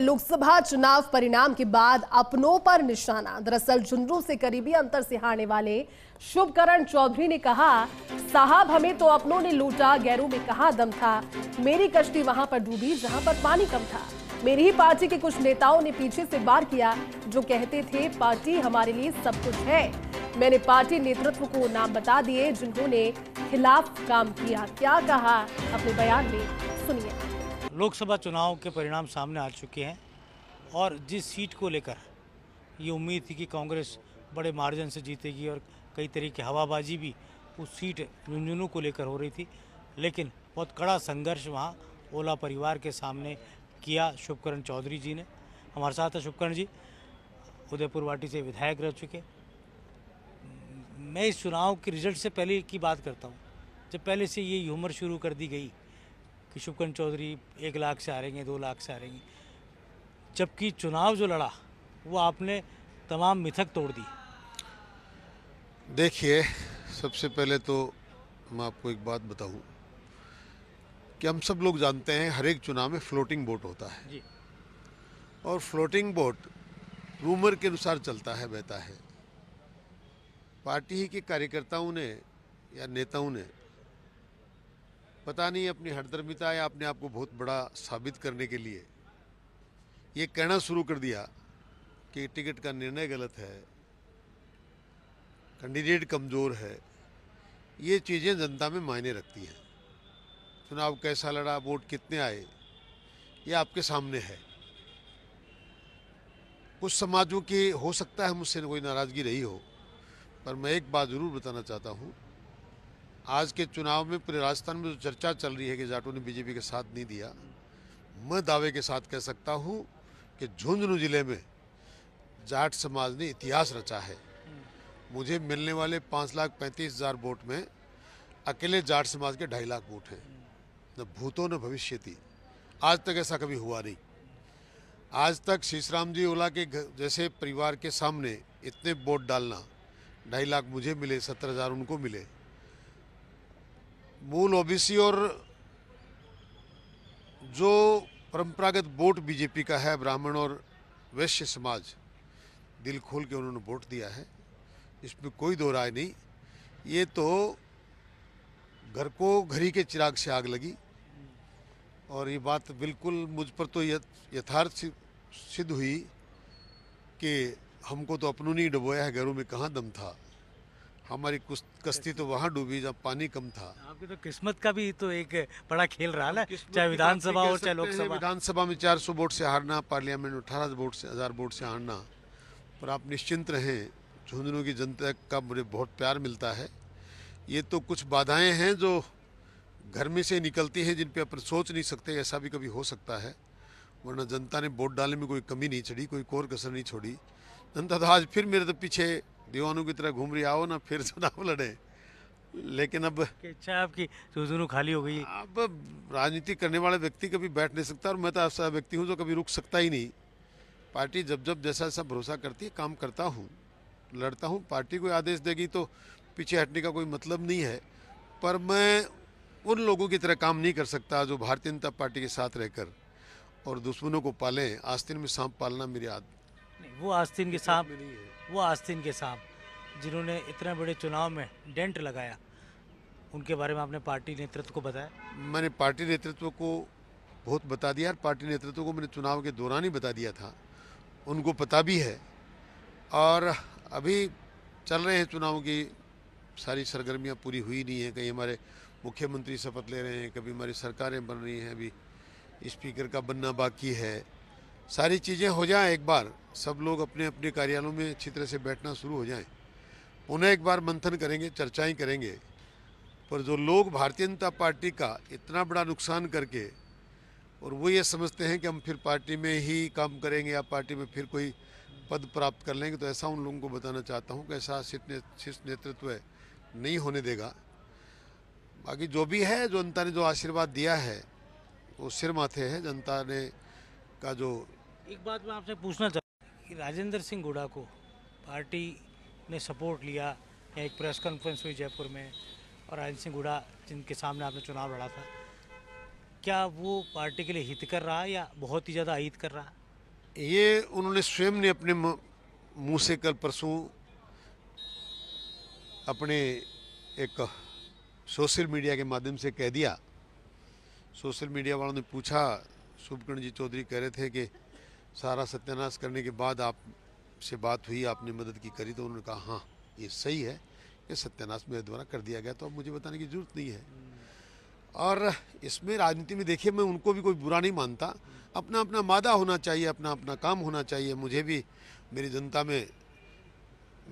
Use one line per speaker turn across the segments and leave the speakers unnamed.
लोकसभा चुनाव परिणाम के बाद अपनों पर निशाना दरअसल झुंझुनू से करीबी अंतर से हारने वाले शुभकरण चौधरी ने कहा साहब हमें तो अपनों ने लूटा गैरों में कहा दम था मेरी कश्ती वहां पर डूबी जहां पर पानी कम था मेरी ही पार्टी के कुछ नेताओं ने पीछे से बार किया जो कहते थे पार्टी हमारे लिए सब कुछ है मैंने पार्टी नेतृत्व को नाम बता दिए जिन्होंने खिलाफ काम किया क्या
कहा अपने बयान में सुनिए लोकसभा चुनाव के परिणाम सामने आ चुके हैं और जिस सीट को लेकर ये उम्मीद थी कि कांग्रेस बड़े मार्जिन से जीतेगी और कई तरह की हवाबाजी भी उस सीट झुंझुनू को लेकर हो रही थी लेकिन बहुत कड़ा संघर्ष वहाँ ओला परिवार के सामने किया शुभकरण चौधरी जी ने हमारे साथ है शुभकरण जी उदयपुर वाटी से विधायक रह चुके मैं इस चुनाव के रिजल्ट से पहले की बात करता हूँ जब पहले से ये ह्यूमर शुरू कर दी गई कि शुभकंद चौधरी एक लाख से हारेंगे दो लाख से हारेंगे जबकि चुनाव जो लड़ा वो आपने तमाम मिथक तोड़ दी
देखिए सबसे पहले तो मैं आपको एक बात बताऊं कि हम सब लोग जानते हैं हर एक चुनाव में फ्लोटिंग वोट होता है जी। और फ्लोटिंग वोट रूमर के अनुसार चलता है बहता है पार्टी ही के कार्यकर्ताओं ने या नेताओं ने पता नहीं अपनी हटधर्मिता या अपने आप को बहुत बड़ा साबित करने के लिए ये कहना शुरू कर दिया कि टिकट का निर्णय गलत है कैंडिडेट कमज़ोर है ये चीज़ें जनता में मायने रखती हैं चुनाव कैसा लड़ा वोट कितने आए ये आपके सामने है कुछ समाजों की हो सकता है मुझसे कोई नाराज़गी रही हो पर मैं एक बात ज़रूर बताना चाहता हूँ आज के चुनाव में पूरे राजस्थान में जो चर्चा चल रही है कि जाटों ने बीजेपी के साथ नहीं दिया मैं दावे के साथ कह सकता हूँ कि झुंझुनू जिले में जाट समाज ने इतिहास रचा है मुझे मिलने वाले पाँच लाख पैंतीस हज़ार वोट में अकेले जाट समाज के ढाई लाख वोट हैं न भूतों न भविष्य थी आज तक ऐसा कभी हुआ नहीं आज तक शीशराम जी ओला के जैसे परिवार के सामने इतने वोट डालना ढाई लाख मुझे मिले सत्तर हज़ार उनको मिले मूल ओबीसी और जो परंपरागत वोट बीजेपी का है ब्राह्मण और वैश्य समाज दिल खोल के उन्होंने वोट दिया है इसमें कोई दो राय नहीं ये तो घर को घरी के चिराग से आग लगी और ये बात बिल्कुल मुझ पर तो यथार्थ सिद्ध हुई कि हमको तो अपनों ने डुबोया है घरों में कहाँ दम था हमारी कुछ कश्ती तो वहाँ डूबी जब पानी कम था
आपकी तो किस्मत का भी तो एक बड़ा खेल रहा ना चाहे विधानसभा हो चाहे लोकसभा
विधानसभा में चार सौ वोट से हारना पार्लियामेंट में अठारह वोट से हज़ार वोट से हारना पर आप निश्चिंत रहें झुंझुनू की जनता का मुझे बहुत प्यार मिलता है ये तो कुछ बाधाएं हैं जो घर में से निकलती हैं जिन पर अपन सोच नहीं सकते ऐसा भी कभी हो सकता है वरना जनता ने वोट डालने में कोई कमी नहीं छड़ी कोई कोर कसर नहीं छोड़ी जनता तो आज फिर मेरे तो पीछे दीवानों की तरह घूम रही आओ ना फिर चुनाव लड़े लेकिन अब इच्छा आपकी सुजुनू खाली हो गई अब राजनीति करने वाले व्यक्ति कभी बैठ नहीं सकता और मैं तो ऐसा व्यक्ति हूँ जो कभी रुक सकता ही नहीं पार्टी जब जब जैसा जैसा भरोसा करती है काम करता हूँ लड़ता हूँ पार्टी कोई आदेश देगी तो पीछे हटने का कोई मतलब नहीं है पर मैं उन लोगों की तरह काम नहीं कर सकता जो भारतीय जनता पार्टी के साथ रहकर और दुश्मनों को पालें आस्तीन में सांप पालना मेरी आदत
नहीं वो आस्तीन के साहब वो आस्तीन के साहब जिन्होंने इतने बड़े चुनाव में डेंट लगाया उनके बारे में आपने पार्टी नेतृत्व को बताया मैंने
पार्टी नेतृत्व को बहुत बता दिया पार्टी नेतृत्व को मैंने चुनाव के दौरान ही बता दिया था उनको पता भी है और अभी चल रहे हैं चुनाव की सारी सरगर्मियां पूरी हुई नहीं है कहीं हमारे मुख्यमंत्री शपथ ले रहे हैं कभी हमारी सरकारें बन रही हैं अभी स्पीकर का बनना बाकी है सारी चीज़ें हो जाएं एक बार सब लोग अपने अपने कार्यालयों में अच्छी तरह से बैठना शुरू हो जाएं पुनः एक बार मंथन करेंगे चर्चाएं करेंगे पर जो लोग भारतीय जनता पार्टी का इतना बड़ा नुकसान करके और वो ये समझते हैं कि हम फिर पार्टी में ही काम करेंगे या पार्टी में फिर कोई पद प्राप्त कर लेंगे तो ऐसा उन लोगों को बताना चाहता हूँ कि ऐसा शीर्ष नेतृत्व नहीं होने देगा बाकी जो भी है जो जनता ने जो आशीर्वाद दिया है वो सिर माथे है जनता ने का जो
एक बात मैं आपसे पूछना चाहता कि राजेंद्र सिंह गुड़ा को पार्टी ने सपोर्ट लिया एक प्रेस कॉन्फ्रेंस हुई जयपुर में और राजेंद्र सिंह गुड़ा जिनके सामने आपने चुनाव लड़ा था क्या वो पार्टी के लिए हित कर रहा या बहुत ही ज़्यादा अहित कर रहा
ये उन्होंने स्वयं ने अपने मुंह से कल परसों अपने एक सोशल मीडिया के माध्यम से कह दिया सोशल मीडिया वालों ने पूछा शुभकर्ण जी चौधरी कह रहे थे कि सारा सत्यानाश करने के बाद आप से बात हुई आपने मदद की करी तो उन्होंने कहा हाँ ये सही है कि सत्यानाश मेरे द्वारा कर दिया गया तो अब मुझे बताने की जरूरत नहीं है और इसमें राजनीति में देखिए मैं उनको भी कोई बुरा नहीं मानता अपना अपना मादा होना चाहिए अपना अपना काम होना चाहिए मुझे भी मेरी जनता में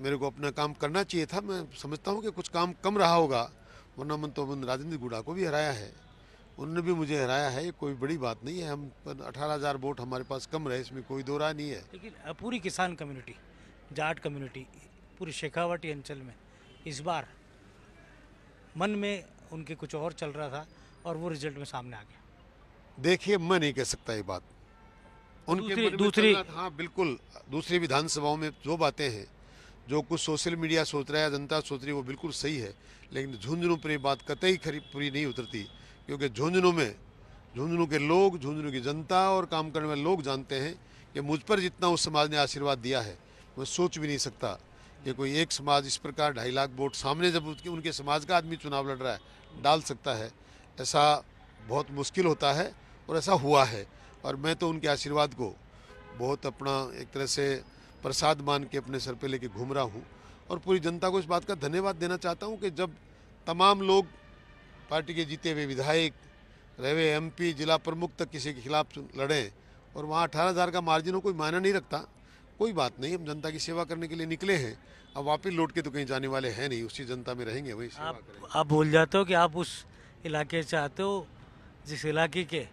मेरे को अपना काम करना चाहिए था मैं समझता हूँ कि कुछ काम कम रहा होगा वरना मन तो मन राजेंद्र गुड़ा को भी हराया है उनने भी मुझे हराया है ये कोई बड़ी बात नहीं है हम अठारह हज़ार वोट हमारे पास कम रहे इसमें कोई दो राय नहीं है
लेकिन पूरी किसान कम्युनिटी जाट कम्युनिटी पूरी शेखावटी अंचल में इस बार मन में उनके कुछ और चल रहा था और वो रिजल्ट में सामने आ गया
देखिए मैं नहीं कह सकता ये बात उनके दूसरी, दूसरी हाँ बिल्कुल दूसरी विधानसभाओं में जो बातें हैं जो कुछ सोशल मीडिया सोच रहा है जनता सोच रही है वो बिल्कुल सही है लेकिन झुंझुनू पर ये बात कतई खरी पूरी नहीं उतरती क्योंकि झुंझुनू में झुंझुनू के लोग झुंझुनू की जनता और काम करने वाले लोग जानते हैं कि मुझ पर जितना उस समाज ने आशीर्वाद दिया है मैं सोच भी नहीं सकता कि कोई एक समाज इस प्रकार ढाई लाख वोट सामने जब उनके समाज का आदमी चुनाव लड़ रहा है डाल सकता है ऐसा बहुत मुश्किल होता है और ऐसा हुआ है और मैं तो उनके आशीर्वाद को बहुत अपना एक तरह से प्रसाद मान के अपने सर पे लेके घूम रहा हूँ और पूरी जनता को इस बात का धन्यवाद देना चाहता हूँ कि जब तमाम लोग पार्टी के जीते हुए विधायक रहे एम जिला प्रमुख तक किसी के खिलाफ लड़े और वहाँ अठारह हज़ार का मार्जिन हो कोई मायना नहीं रखता कोई बात नहीं हम जनता की सेवा करने के लिए निकले हैं अब वापिस लौट के तो कहीं जाने वाले हैं नहीं उसी जनता में रहेंगे वही सेवा आप,
आप भूल जाते हो कि आप उस इलाके से आते हो जिस इलाके के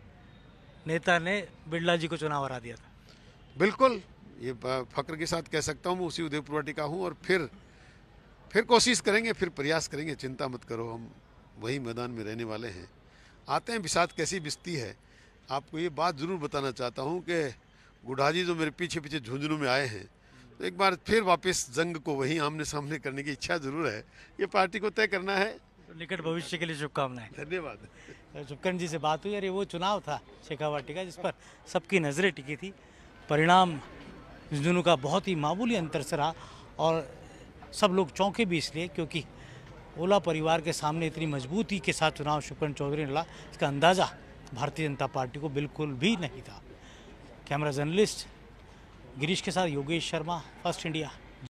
नेता ने बिरला जी को चुनाव हरा दिया था बिल्कुल ये फक्र के साथ कह सकता हूँ मैं उसी उदयपुर वाटिका हूँ और फिर
फिर कोशिश करेंगे फिर प्रयास करेंगे चिंता मत करो हम वही मैदान में रहने वाले हैं आते हैं बिसात कैसी बिस्ती है आपको ये बात ज़रूर बताना चाहता हूँ कि गुढ़ाजी जो मेरे पीछे पीछे झुंझुनू में आए हैं तो एक बार फिर वापस जंग को वहीं आमने सामने करने
की इच्छा ज़रूर है ये पार्टी को तय करना है तो निकट भविष्य के लिए शुभकामनाएं धन्यवाद शुभकर्ण जी से बात हुई अरे वो चुनाव था शेखावाटी का जिस पर सबकी नज़रें टिकी थी परिणाम झुंझुनू का बहुत ही मामूली अंतर से रहा और सब लोग चौंके भी इसलिए क्योंकि ओला परिवार के सामने इतनी मजबूती के साथ चुनाव शुक्रन चौधरी ने लड़ा इसका अंदाज़ा भारतीय जनता पार्टी को बिल्कुल भी नहीं था कैमरा जर्नलिस्ट गिरीश के साथ योगेश शर्मा फर्स्ट इंडिया